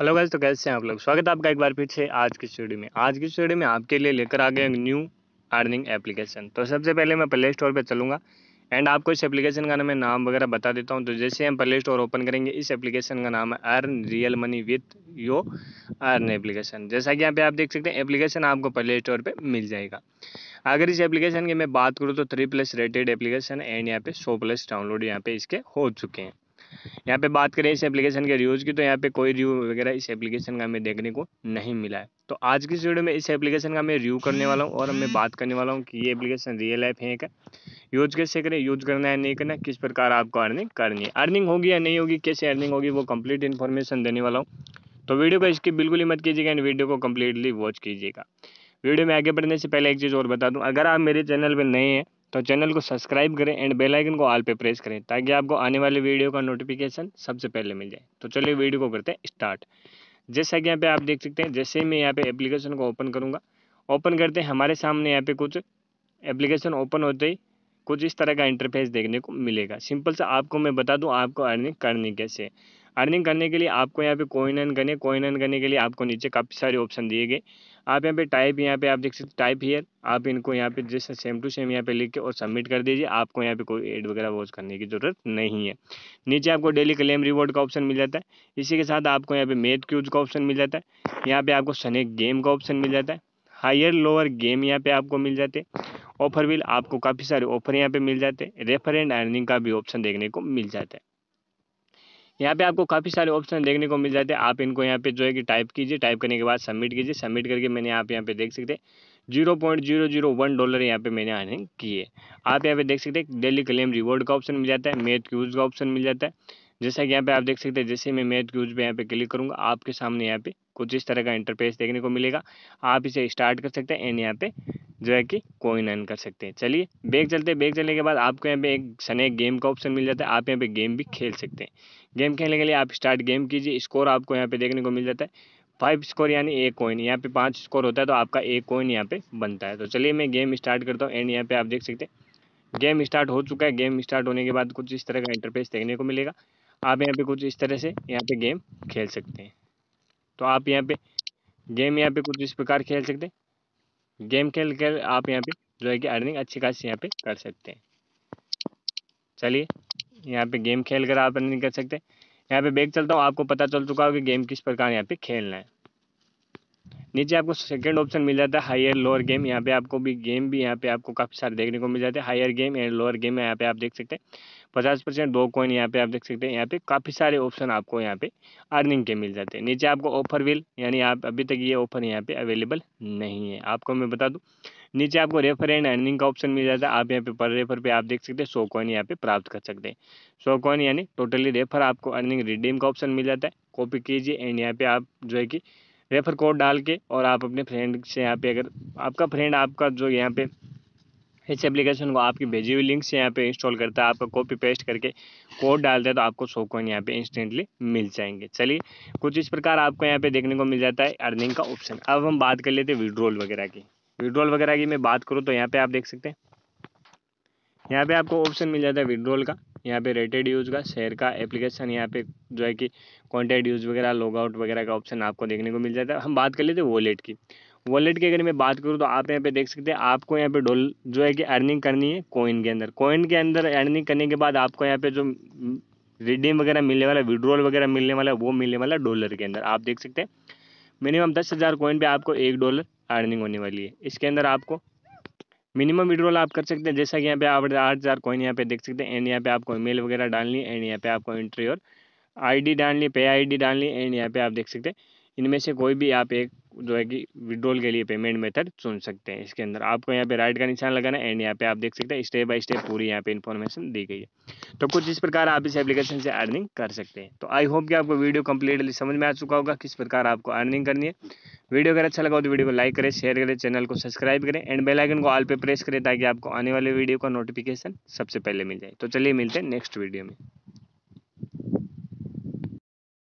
hello guys तो कैसे हैं आप लोग स्वागत है आपका एक बार फिर से आज की स्टूडियो में आज की स्टूडियो में आपके लिए लेकर आ गए न्यू अर्निंग एप्लीकेशन तो सबसे पहले मैं प्ले स्टोर पर चलूँगा एंड आपको इस एप्लीकेशन का मैं नाम वगैरह बता देता हूँ तो जैसे हम प्ले स्टोर ओपन करेंगे इस एप्लीकेशन का नाम है earn real money with yo earn application जैसा कि यहाँ पे आप देख सकते हैं एप्लीकेशन आपको प्ले स्टोर पर मिल जाएगा अगर इस एप्लीकेशन की मैं बात करूँ तो three plus rated application and यहाँ पे सौ प्लस डाउनलोड यहाँ पे इसके हो चुके हैं यहाँ पे बात करें इस एप्लीकेशन के रिव्यूज़ की तो यहाँ पे कोई रिव्यू वगैरह इस एप्लीकेशन का हमें देखने को नहीं मिला है तो आज की इस वीडियो में इस एप्लीकेशन का मैं रिव्यू करने वाला हूँ और मैं बात करने वाला हूँ कि ये एप्लीकेशन रियल लाइफ है क्या यूज कैसे करें यूज करना है नहीं करना किस प्रकार आपको अर्निंग करनी है अर्निंग होगी या नहीं होगी कैसे अर्निंग होगी वो कंप्लीट इन्फॉर्मेशन देने वाला हूँ तो वीडियो को इसकी बिल्कुल ही मत कीजिएगा एंड वीडियो को कम्प्लीटली वॉच कीजिएगा वीडियो में आगे बढ़ने से पहले एक चीज़ और बता दूं अगर आप मेरे चैनल पर नए हैं तो चैनल को सब्सक्राइब करें एंड बेल आइकन को ऑल पे प्रेस करें ताकि आपको आने वाले वीडियो का नोटिफिकेशन सबसे पहले मिल जाए तो चलिए वीडियो को करते हैं स्टार्ट जैसा कि यहाँ पे आप देख सकते हैं जैसे ही मैं यहाँ पे एप्लीकेशन को ओपन करूँगा ओपन करते हैं हमारे सामने यहाँ पे कुछ एप्लीकेशन ओपन होते ही कुछ इस तरह का इंटरफेस देखने को मिलेगा सिंपल सा आपको मैं बता दूँ आपको अर्निंग करनी कैसे अर्निंग करने के लिए आपको यहाँ पे कोइन अर्न करने कोइन अर्न करने के लिए आपको नीचे काफ़ी सारे ऑप्शन दिए गए आप यहाँ पे टाइप यहाँ पे आप देख सकते टाइप हीयर आप इनको यहाँ पे जैसे सेम टू सेम यहाँ पे लिख के और सबमिट कर दीजिए आपको यहाँ पे कोई एड वगैरह वॉच करने की ज़रूरत नहीं है नीचे आपको डेली क्लेम रिवॉर्ड का ऑप्शन मिल जाता है इसी के साथ आपको यहाँ पे मेथ क्यूज का ऑप्शन मिल जाता है यहाँ पे आपको सनेक गेम का ऑप्शन मिल जाता है हायर लोअर गेम यहाँ पर आपको मिल जाते ऑफर विल आपको काफ़ी सारे ऑफर यहाँ पर मिल जाते हैं रेफर एंड अर्निंग का भी ऑप्शन देखने को मिल जाता है यहाँ पे आपको काफ़ी सारे ऑप्शन देखने को मिल जाते हैं आप इनको यहाँ पे जो है कि टाइप कीजिए टाइप करने के बाद सबमिट कीजिए सबमिट करके मैंने आप यहाँ पे देख सकते हैं zero point zero zero one dollar यहाँ पे मैंने अर्निंग की है आप यहाँ पे देख सकते हैं डेली क्लेम रिवॉर्ड का ऑप्शन मिल जाता है मैथ क्यूज का ऑप्शन मिल जाता है जैसा कि यहाँ पे आप देख सकते हैं जैसे मैं मैथ क्यूज पे यहाँ पे क्लिक करूँगा आपके सामने यहाँ पे कुछ इस तरह का इंटरफेस देखने को मिलेगा आप इसे स्टार्ट कर सकते हैं एंड यहाँ पे जो है कि कोइन अर्न कर सकते हैं चलिए बैग चलते हैं बैग चलने के बाद आपको यहाँ पे एक सने गेम का ऑप्शन मिल जाता है आप यहाँ पे गेम भी खेल सकते हैं गेम खेलने के लिए आप स्टार्ट गेम कीजिए स्कोर आपको यहाँ पे देखने को मिल जाता है फाइव स्कोर यानी एक कोइन यहाँ पे पाँच स्कोर होता है तो आपका एक कोइन यहाँ पे बनता है तो चलिए मैं गेम स्टार्ट करता हूँ एंड यहाँ पे आप देख सकते हैं गेम स्टार्ट हो चुका है गेम स्टार्ट होने के बाद कुछ इस तरह का इंटरफेस देखने को मिलेगा आप यहाँ पे कुछ इस तरह से यहाँ पे गेम खेल सकते हैं तो आप यहाँ पे गेम यहाँ पे कुछ इस प्रकार खेल सकते हैं गेम खेल कर आप यहाँ पे जो है कि अर्निंग अच्छी खासी यहाँ पे कर सकते हैं चलिए यहाँ पे गेम खेल कर आप अर्निंग कर सकते हैं यहाँ पे बैग चलता हूँ आपको पता चल चुका होगा गेम किस प्रकार यहाँ पे खेलना है नीचे आपको सेकंड ऑप्शन मिल जाता है हायर लोअर गेम यहाँ पे आपको भी गेम भी यहाँ पे आपको काफ़ी सारे देखने को मिल जाते हैं higher game and lower game यहाँ पे आप देख सकते हैं पचास परसेंट दो कॉइन यहाँ पे आप देख सकते हैं यहाँ पे काफ़ी सारे ऑप्शन आपको यहाँ पे अर्निंग के मिल जाते हैं नीचे आपको ऑफर विल यानी आप अभी तक ये ऑफर यहाँ पे अवेलेबल नहीं है आपको मैं बता दूँ नीचे आपको रेफर एंड अर्निंग का ऑप्शन मिल जाता है आप यहाँ पे पर रेफर पे आप देख सकते हैं सो कॉइन यहाँ पे प्राप्त कर सकते हैं सो कॉइन यानी टोटली रेफर आपको अर्निंग रिडीम का ऑप्शन मिल जाता है कॉपी कीजिए एंड यहाँ पे आप जो है कि रेफर कोड डाल के और आप अपने फ्रेंड से यहाँ पे अगर आपका फ्रेंड आपका जो यहाँ पे इस एप्लीकेशन को आपकी भेजी हुई लिंक से यहाँ पे इंस्टॉल करता है आपका कॉपी पेस्ट करके कोड डालता है तो आपको सो कॉइन यहाँ पे इंस्टेंटली मिल जाएंगे चलिए कुछ इस प्रकार आपको यहाँ पे देखने को मिल जाता है अर्निंग का ऑप्शन अब हम बात कर लेते हैं विड्रोल वगैरह की विड्रॉल वगैरह की मैं बात करूँ तो यहाँ पे आप देख सकते हैं यहाँ पे आपको ऑप्शन मिल जाता है विड्रॉल का यहाँ पे रेटेड यूज़ का शेयर का एप्लीकेशन यहाँ पे जो है कि कॉन्टेक्ट यूज़ वगैरह लॉग आउट वगैरह का ऑप्शन आपको देखने को मिल जाता है हम बात कर लेते हैं वॉलेट की वॉलेट की अगर मैं बात करूँ तो आप यहाँ पे देख सकते हैं आपको यहाँ पे डोल जो है कि अर्निंग करनी है कॉइन के अंदर कोइन के अंदर अर्निंग करने के बाद आपको यहाँ पे जो रिडीम वगैरह मिलने वाला विड्रॉल वगैरह मिलने वाला वो मिलने वाला डॉलर के अंदर आप देख सकते हैं मिनिमम दस हज़ार कोइन पर आपको एक डॉलर अर्निंग होने वाली है इसके अंदर आपको मिनिमम विड्रॉल आप कर सकते हैं जैसा कि यहाँ पे आप आठ हज़ार कोइन यहाँ पे देख सकते हैं एंड यहाँ पे आपको ईमेल वगैरह डालनी है एंड यहाँ पे आपको एंट्री और आईडी डालनी पे आईडी डालनी एंड यहाँ पे आप देख सकते हैं इनमें से कोई भी आप एक जो है कि विड्रॉल के लिए पेमेंट मेथड चुन सकते हैं इसके अंदर आपको यहाँ पे राइट का निशान लगाना है एंड यहाँ पे आप देख सकते हैं स्टेप बाय स्टेप पूरी यहाँ पे इन्फॉर्मेशन दी गई है तो कुछ इस प्रकार आप इस एप्लीकेशन से अर्निंग कर सकते हैं तो आई होप कि आपको वीडियो कंप्लीटली समझ में आ चुका होगा किस प्रकार आपको अर्निंग करनी है वीडियो अगर अच्छा लगा तो वीडियो को लाइक करें शेयर करें चैनल को सब्सक्राइब करें एंड बेलाइकन को ऑल पर प्रेस करें ताकि आपको आने वाले वीडियो का नोटिफिकेशन सबसे पहले मिल जाए तो चलिए मिलते हैं नेक्स्ट वीडियो में